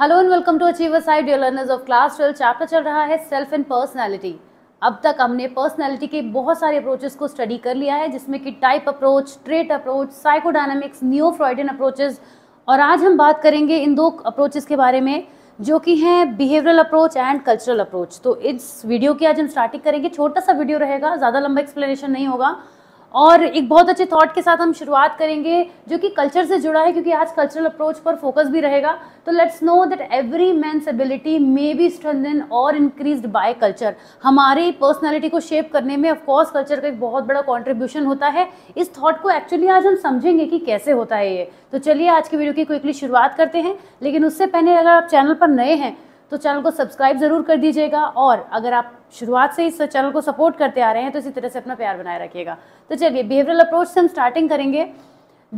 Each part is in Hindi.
Hello and welcome to achieve side learners of class twelve chapter चल रहा है सेल्फ एंड पर्सनालिटी अब तक हमने पर्सनालिटी के बहुत सारे अप्रोचेस को स्टडी कर लिया है जिसमें कि type approach trait approach psychodynamics new Freudian approaches और आज हम बात करेंगे इन दो अप्रोचेस के बारे में जो कि हैं behavioural approach and cultural approach तो इस वीडियो की आज हम स्टार्टिंग करेंगे छोटा सा वीडियो रहेगा ज़्यादा लंबा एक्सप्लेनेशन नहीं होगा और एक बहुत अच्छे थॉट के साथ हम शुरुआत करेंगे जो कि कल्चर से जुड़ा है क्योंकि आज कल्चरल अप्रोच पर फोकस भी रहेगा तो let's know that every man's ability may be strengthen और इंक्रीज बाय कल्चर हमारे पर्सनैलिटी को शेप करने में ऑफकोर्स कल्चर का एक बहुत बड़ा कॉन्ट्रीब्यूशन होता है इस थॉट को एक्चुअली आज हम समझेंगे कि कैसे होता है ये तो चलिए आज की वीडियो की क्विकली शुरुआत करते हैं लेकिन उससे पहले अगर आप चैनल पर नए हैं तो चैनल को सब्सक्राइब ज़रूर कर दीजिएगा और अगर आप शुरुआत से इस चैनल को सपोर्ट करते आ रहे हैं तो इसी तरह से अपना प्यार बनाए रखिएगा तो चलिए बिहेवियरल अप्रोच से हम स्टार्टिंग करेंगे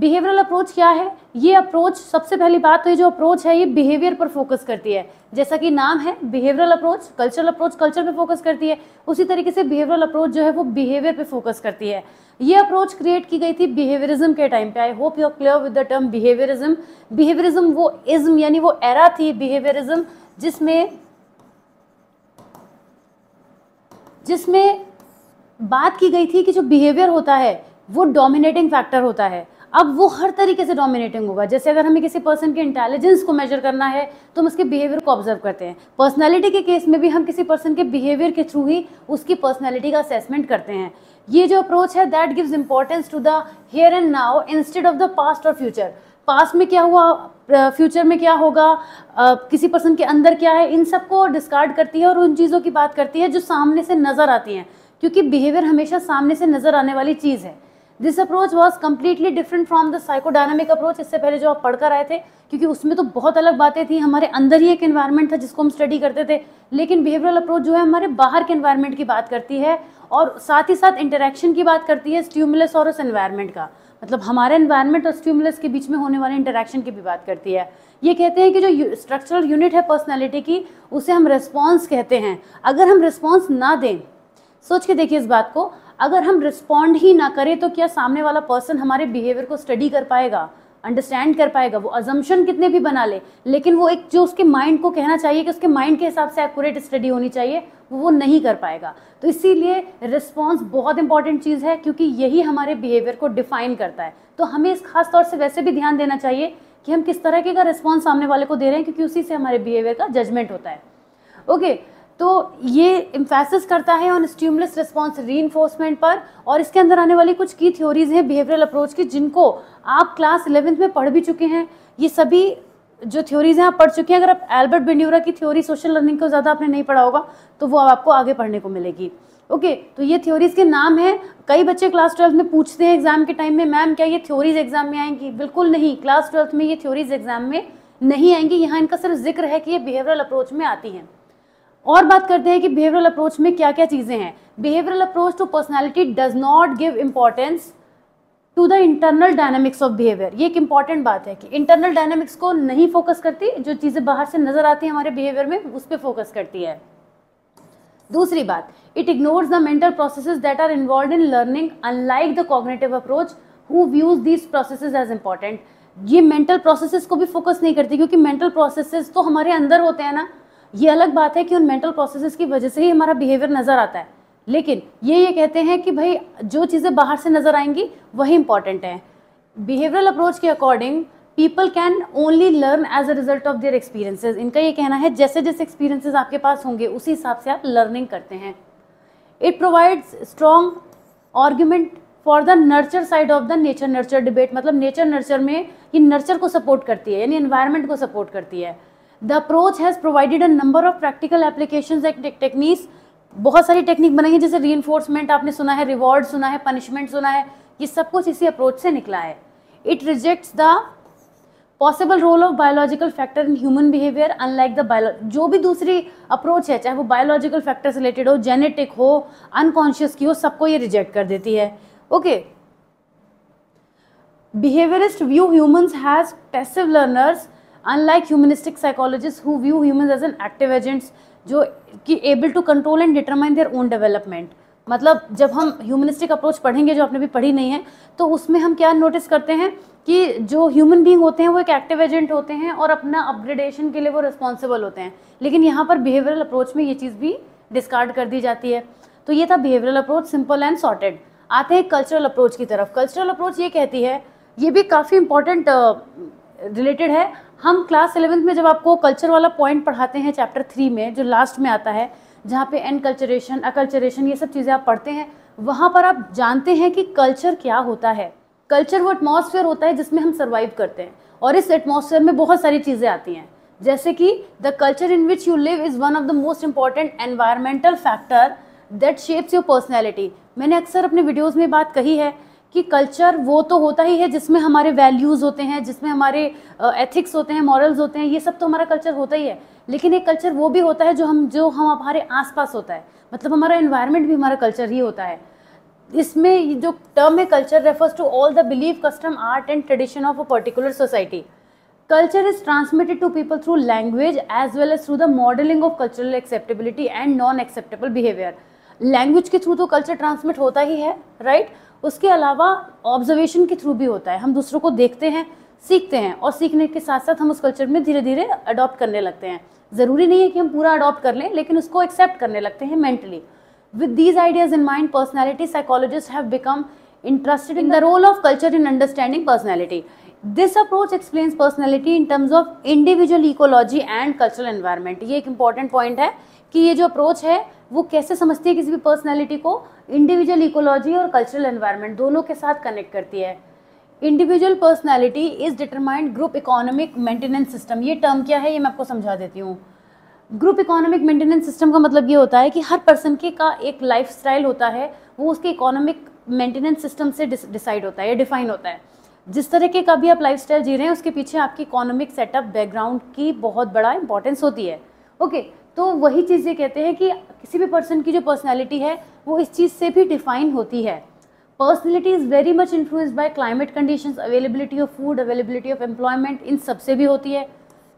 बिहेवियरल अप्रोच क्या है ये अप्रोच सबसे पहली बात तो ये जो अप्रोच है ये बिहेवियर पर फोकस करती है जैसा कि नाम है behavioural approach cultural approach culture पे फोकस करती है उसी तरीके से बिहेवियरल अप्रोच जो है वो बिहेवियर पे फोकस करती है ये अप्रोच क्रिएट की गई थी बिहेवियरिज्म के टाइम पे I hope you are clear with the term behaviourism behaviourism वो इज्म यानी वो एरा थी बिहेवियरिज्म जिसमें जिसमें बात की गई थी कि जो बिहेवियर होता है वो डोमिनेटिंग फैक्टर होता है अब वो हर तरीके से डोमिनेटिंग होगा जैसे अगर हमें किसी पर्सन के इंटेलिजेंस को मेजर करना है तो हम उसके बिहेवियर को ऑब्जर्व करते हैं पर्सनालिटी के केस में भी हम किसी पर्सन के बिहेवियर के थ्रू ही उसकी पर्सनालिटी का असेसमेंट करते हैं ये जो अप्रोच है that gives importance to the here and now instead of the past और फ्यूचर पास में क्या हुआ फ्यूचर में क्या होगा किसी पर्सन के अंदर क्या है इन सब को डिस्कार्ड करती है और उन चीज़ों की बात करती है जो सामने से नज़र आती हैं क्योंकि बिहेवियर हमेशा सामने से नज़र आने वाली चीज़ है this approach was completely different from the psychodynamic approach इससे पहले जो आप पढ़कर आए थे क्योंकि उसमें तो बहुत अलग बातें थी हमारे अंदर ही एक इन्वायरमेंट था जिसको हम स्टडी करते थे लेकिन बिहेवियरल अप्रोच जो है हमारे बाहर के इन्वायरमेंट की बात करती है और साथ ही साथ इंटरेक्शन की बात करती है स्ट्यूमुलस और उस इन्वायरमेंट का मतलब हमारे एनवायरनमेंट और स्ट्यूमुलस के बीच में होने वाले इंटरेक्शन की भी बात करती है ये कहते हैं कि जो स्ट्रक्चरल यूनिट है पर्सनैलिटी की उसे हम रिस्पॉन्स कहते हैं अगर हम रिस्पॉन्स ना दें सोच के देखिए इस बात को अगर हम रिस्पॉन्ड ही ना करें तो क्या सामने वाला पर्सन हमारे बिहेवियर को स्टडी कर पाएगा अंडरस्टैंड कर पाएगा वो अजम्पन कितने भी बना ले लेकिन वो एक जो उसके माइंड को कहना चाहिए कि उसके माइंड के हिसाब से एक्यूरेट स्टडी होनी चाहिए वो वो नहीं कर पाएगा तो इसीलिए रिस्पॉन्स बहुत इंपॉर्टेंट चीज़ है क्योंकि यही हमारे बिहेवियर को डिफाइन करता है तो हमें इस खास तौर से वैसे भी ध्यान देना चाहिए कि हम किस तरह के का रिस्पॉन्स सामने वाले को दे रहे हैं क्योंकि उसी से हमारे बिहेवियर का जजमेंट होता है ओके okay, तो ये इम्फेसिस करता है ऑन स्ट्यूमलेस रिस्पॉन्स री पर और इसके अंदर आने वाली कुछ की थ्योरीज हैं बिहेवियरल अप्रोच की जिनको आप क्लास इलेवेंथ में पढ़ भी चुके हैं ये सभी जो थ्योरीज हैं आप पढ़ चुके हैं अगर आप एल्बर्ट बेंड्यूरा की थ्योरी सोशल लर्निंग को ज़्यादा आपने नहीं पढ़ा होगा तो वो आपको आगे पढ़ने को मिलेगी ओके okay, तो ये थ्योरीज के नाम हैं कई बच्चे क्लास ट्वेल्थ में पूछते हैं एग्जाम के टाइम में मैम क्या ये थ्योरीज एग्जाम में आएंगी बिल्कुल नहीं क्लास ट्वेल्थ में ये थ्योरीज एग्जाम में नहीं आएंगी यहाँ इनका सिर्फ जिक्र है कि ये बिहेवियरल अप्रोच में आती हैं और बात करते हैं कि बिहेवियरल अप्रोच में क्या क्या चीज़ें हैं behavioural approach to personality does not give importance to the internal dynamics of behaviour ये एक इंपॉर्टेंट बात है कि इंटरनल डायनामिक्स को नहीं फोकस करती जो चीज़ें बाहर से नजर आती हैं हमारे बिहेवियर में उस पर फोकस करती है दूसरी बात it ignores the mental processes that are involved in learning unlike the cognitive approach who views these processes as important ये मेंटल प्रोसेसेस को भी फोकस नहीं करती क्योंकि मेंटल प्रोसेसेस तो हमारे अंदर होते हैं ना ये अलग बात है कि उन मेंटल प्रोसेसेस की वजह से ही हमारा बिहेवियर नज़र आता है लेकिन ये ये कहते हैं कि भाई जो चीज़ें बाहर से नज़र आएंगी वही इंपॉर्टेंट हैं बिहेवियरल अप्रोच के according people can only learn as a result of their experiences इनका ये कहना है जैसे जैसे एक्सपीरियंसेस आपके पास होंगे उसी हिसाब से आप लर्निंग करते हैं it provides strong argument for the nurture side of the nature nurture debate मतलब नेचर नर्चर में ये नर्चर को सपोर्ट करती है यानी इन्वायरमेंट को सपोर्ट करती है the approach has provided a number of practical application and techniques बहुत सारी टेक्निक बनाई है जैसे री आपने सुना है रिवॉर्ड सुना है पनिशमेंट सुना है ये सब कुछ इसी अप्रोच से निकला है it rejects the possible role of biological factor in human behaviour unlike the bio जो भी दूसरी अप्रोच है चाहे वो बायोलॉजिकल फैक्टर से रिलेटेड हो जेनेटिक हो अनकॉन्शियस की हो सबको ये रिजेक्ट कर देती है okay behaviourist view human has passive learners unlike humanistic psychologist who view humans as an active agents जो कि able to control and determine their own development मतलब जब हम ह्यूमनिस्टिक अप्रोच पढ़ेंगे जो आपने भी पढ़ी नहीं है तो उसमें हम क्या नोटिस करते हैं कि जो ह्यूमन बींग होते हैं वो एक एक्टिव एजेंट होते हैं और अपना अपग्रेडेशन के लिए वो रिस्पॉन्सिबल होते हैं लेकिन यहाँ पर बिहेवियरल अप्रोच में ये चीज़ भी डिस्कार्ड कर दी जाती है तो ये था behavioural approach simple and sorted आते हैं कल्चरल अप्रोच की तरफ कल्चरल अप्रोच ये कहती है ये भी काफ़ी इंपॉर्टेंट रिलेटेड है हम क्लास एलेवेंथ में जब आपको कल्चर वाला पॉइंट पढ़ाते हैं चैप्टर थ्री में जो लास्ट में आता है जहाँ पे कल्चरेशन अकल्चरेशन ये सब चीज़ें आप पढ़ते हैं वहाँ पर आप जानते हैं कि कल्चर क्या होता है कल्चर वो एटमोसफेयर होता है जिसमें हम सर्वाइव करते हैं और इस एटमोसफेयर में बहुत सारी चीज़ें आती हैं जैसे कि the culture in which you live is one of the most important environmental factor that shapes your personality मैंने अक्सर अपने वीडियोज़ में बात कही है कि कल्चर वो तो होता ही है जिसमें हमारे वैल्यूज़ होते हैं जिसमें हमारे एथिक्स होते हैं मॉरल्स होते हैं ये सब तो हमारा कल्चर होता ही है लेकिन एक कल्चर वो भी होता है जो हम जो हम हमारे आसपास होता है मतलब हमारा इन्वायरमेंट भी हमारा कल्चर ही होता है इसमें जो टर्म है culture refers to all the belief custom art and tradition of a particular society culture is transmitted to people through language as well as through the modelling of cultural acceptability and non acceptable behaviour language के थ्रू तो कल्चर ट्रांसमिट होता ही है राइट right? उसके अलावा ऑब्जर्वेशन के थ्रू भी होता है हम दूसरों को देखते हैं सीखते हैं और सीखने के साथ साथ हम उस कल्चर में धीरे धीरे अडॉप्ट करने लगते हैं ज़रूरी नहीं है कि हम पूरा अडॉप्ट कर लें लेकिन उसको एक्सेप्ट करने लगते हैं mentally with these ideas in mind personality psychologist have become interested in the role of culture in understanding personality this approach explains personality in terms of individual ecology and cultural environment ये एक इंपॉर्टेंट पॉइंट है कि ये जो अप्रोच है वो कैसे समझती है किसी भी पर्सनैलिटी को इंडिविजुअल इकोलॉजी और कल्चरल एन्वायरमेंट दोनों के साथ कनेक्ट करती है individual personality is determined group economic maintenance system ये टर्म क्या है ये मैं आपको समझा देती हूँ ग्रुप इकोनॉमिक मेंटेनेंस सिस्टम का मतलब ये होता है कि हर पर्सन के का एक लाइफ स्टाइल होता है वो उसके इकोनॉमिक मेंटेनेंस सिस्टम से डिसाइड होता है या डिफाइन होता है जिस तरह के का भी आप लाइफ स्टाइल जी रहे हैं उसके पीछे आपकी इकोनॉमिक सेटअप बैकग्राउंड की बहुत बड़ा इंपॉर्टेंस होती है ओके okay, तो वही चीज़ें कहते हैं कि किसी भी पर्सन की जो पर्सनैलिटी है वो इस चीज़ से भी डिफाइन होती है personality is very much influenced by climate conditions availability of food availability of employment इन सब से भी होती है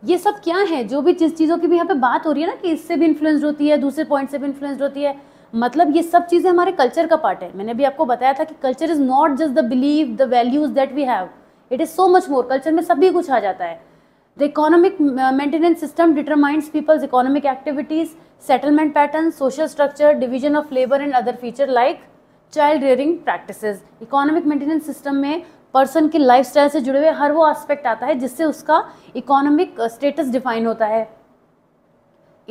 ये सब क्या है जो भी जिस चीज़ों की भी यहाँ पे बात हो रही है ना कि इससे भी इन्फ्लुएंस्ड होती है दूसरे पॉइंट से भी इन्फ्लुएंस्ड होती है मतलब ये सब चीज़ें हमारे कल्चर का पार्ट है मैंने भी आपको बताया था कि culture is not just the believe the values that we have it is so much more culture में सभी कुछ आ जाता है the economic maintenance system determines people's economic activities settlement pattern social structure division of labour and other feature like child rearing practice economic maintenance system में पर्सन की लाइफ स्टाइल से जुड़े हुए हर वो एस्पेक्ट आता है जिससे उसका इकोनॉमिक स्टेटस डिफाइन होता है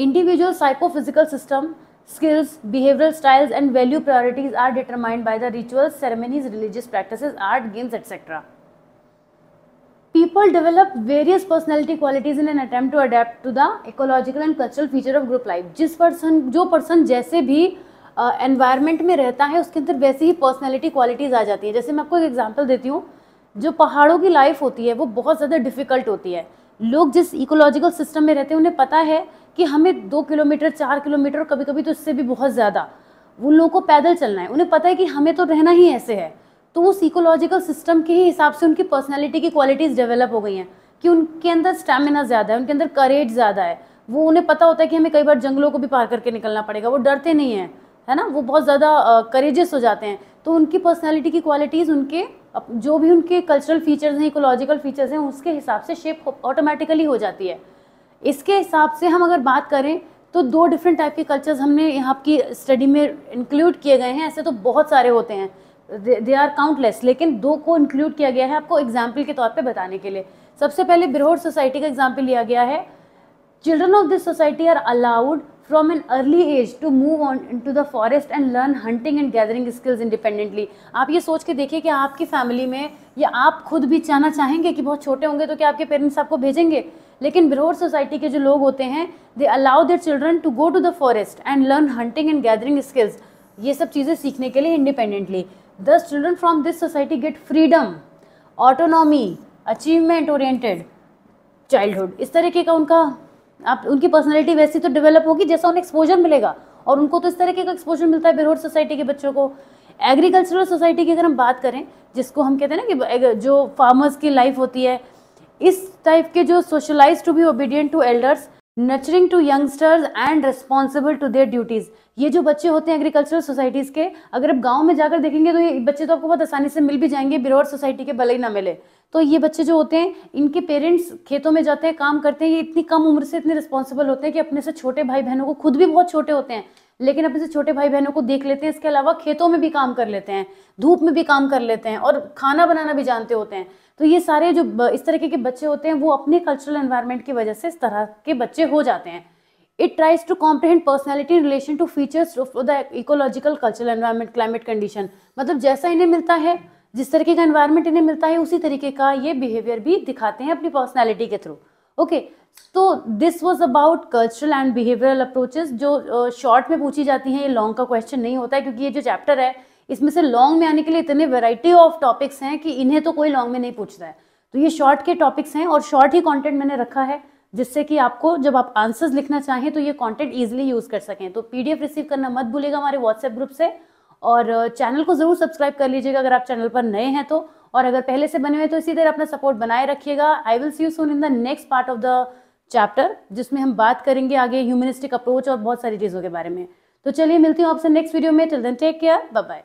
individual psychophysical system skills behaviour styles and value priorities are determined by the rituals ceremonies religious practices art games etcetera people develop various personality qualities in an attempt to adapt to the ecological and cultural feature of group life जिस पर्सन जो पर्सन जैसे भी एनवायरनमेंट uh, में रहता है उसके अंदर वैसे ही पर्सनैलिटी क्वालिटीज़ आ जाती है जैसे मैं आपको एक एग्जाम्पल देती हूँ जो पहाड़ों की लाइफ होती है वो बहुत ज़्यादा डिफ़िकल्ट होती है लोग जिस इकोलॉजिकल सिस्टम में रहते हैं उन्हें पता है कि हमें दो किलोमीटर चार किलोमीटर कभी कभी तो इससे भी बहुत ज़्यादा उन लोगों को पैदल चलना है उन्हें पता है कि हमें तो रहना ही ऐसे है तो वो साइकोलॉजिकल सिस्टम के ही हिसाब से उनकी पर्सनैलिटी की क्वालिटीज़ डेवलप हो गई हैं कि उनके अंदर स्टेमिना ज़्यादा है उनके अंदर करेज ज़्यादा है वो उन्हें पता होता है कि हमें कई बार जंगलों को भी पार करके निकलना पड़ेगा वो डरते नहीं हैं है ना वो बहुत ज़्यादा करेजियस हो जाते हैं तो उनकी पर्सनैलिटी की क्वालिटीज़ उनके जो भी उनके कल्चरल फीचर्स हैं इकोलॉजिकल फीचर्स हैं उसके हिसाब से शेप ऑटोमेटिकली हो जाती है इसके हिसाब से हम अगर बात करें तो दो डिफरेंट टाइप के कल्चर्स हमने यहाँ की स्टडी में इंक्लूड किए गए हैं ऐसे तो बहुत सारे होते हैं दे आर काउंटलेस लेकिन दो को इंक्लूड किया गया है आपको एग्जाम्पल के तौर पर बताने के लिए सबसे पहले बिरहोर सोसाइटी का एग्जाम्पल लिया गया है children of this society are allowed from an early age to move on to the forest and learn hunting and gathering skills independently आप ये सोच के देखिए कि आपकी फैमिली में या आप खुद भी जाना चाहेंगे कि बहुत छोटे होंगे तो क्या आपके पेरेंट्स आपको भेजेंगे लेकिन बिरहोर सोसाइटी के जो लोग होते हैं they allow their children to go to the forest and learn hunting and gathering skills ये सब चीज़ें सीखने के लिए independently the children from this society get freedom autonomy achievement oriented childhood इस तरीके का उनका आप उनकी पर्सनैलिटी वैसी तो डेवलप होगी जैसा उन्हें एक्सपोजर मिलेगा और उनको तो इस तरीके का एक्सपोजर मिलता है बेरोड सोसाइटी के बच्चों को एग्रीकल्चरल सोसाइटी की अगर हम बात करें जिसको हम कहते हैं ना कि जो फार्मर्स की लाइफ होती है इस टाइप के जो socialize to be obedient to elders nurturing to youngsters and responsible to their duties ये जो बच्चे होते हैं एग्रीकल्चरल सोसाइटीज़ के अगर आप गांव में जाकर देखेंगे तो ये बच्चे तो आपको बहुत आसानी से मिल भी जाएंगे बिरोड सोसाइटी के भले ही ना मिले तो ये बच्चे जो होते हैं इनके पेरेंट्स खेतों में जाते हैं काम करते हैं ये इतनी कम उम्र से इतने रिस्पॉन्सिबल होते हैं कि अपने से छोटे भाई बहनों को खुद भी बहुत छोटे होते हैं लेकिन अपने से छोटे भाई बहनों को देख लेते हैं इसके अलावा खेतों में भी काम कर लेते हैं धूप में भी काम कर लेते हैं और खाना बनाना भी जानते होते हैं तो ये सारे जो इस तरीके के बच्चे होते हैं वो अपने कल्चरल एनवायरमेंट की वजह से इस तरह के बच्चे हो जाते हैं it tries to comprehend personality in relation to features of the ecological cultural environment climate condition मतलब जैसा इन्हें मिलता है जिस तरीके का एनवायरमेंट इन्हें मिलता है उसी तरीके का ये बिहेवियर भी दिखाते हैं अपनी पर्सनैलिटी के थ्रू ओके okay, तो this was about cultural and behavioural approaches जो शॉर्ट uh, में पूछी जाती हैं ये लॉन्ग का क्वेश्चन नहीं होता है क्योंकि ये जो चैप्टर है इसमें से लॉन्ग में आने के लिए इतने वेराइटी ऑफ टॉपिक्स हैं कि इन्हें तो कोई लॉन्ग में नहीं पूछता है तो ये शॉर्ट के टॉपिक्स हैं और शॉर्ट ही कॉन्टेंट मैंने रखा है जिससे कि आपको जब आप आंसर्स लिखना चाहें तो ये कॉन्टेंट ईजिली यूज़ कर सकें तो पीडीएफ रिसीव करना मत भूलेगा हमारे व्हाट्सएप ग्रुप से और चैनल को ज़रूर सब्सक्राइब कर लीजिएगा अगर आप चैनल पर नए हैं तो और अगर पहले से बने हुए तो इसी तरह अपना सपोर्ट बनाए रखिएगा I will see you soon in the next part of the chapter जिसमें हम बात करेंगे आगे ह्यूमनिस्टिक अप्रोच और बहुत सारी चीज़ों के बारे में तो चलिए मिलती हूँ आपसे नेक्स्ट वीडियो में till then take care bye bye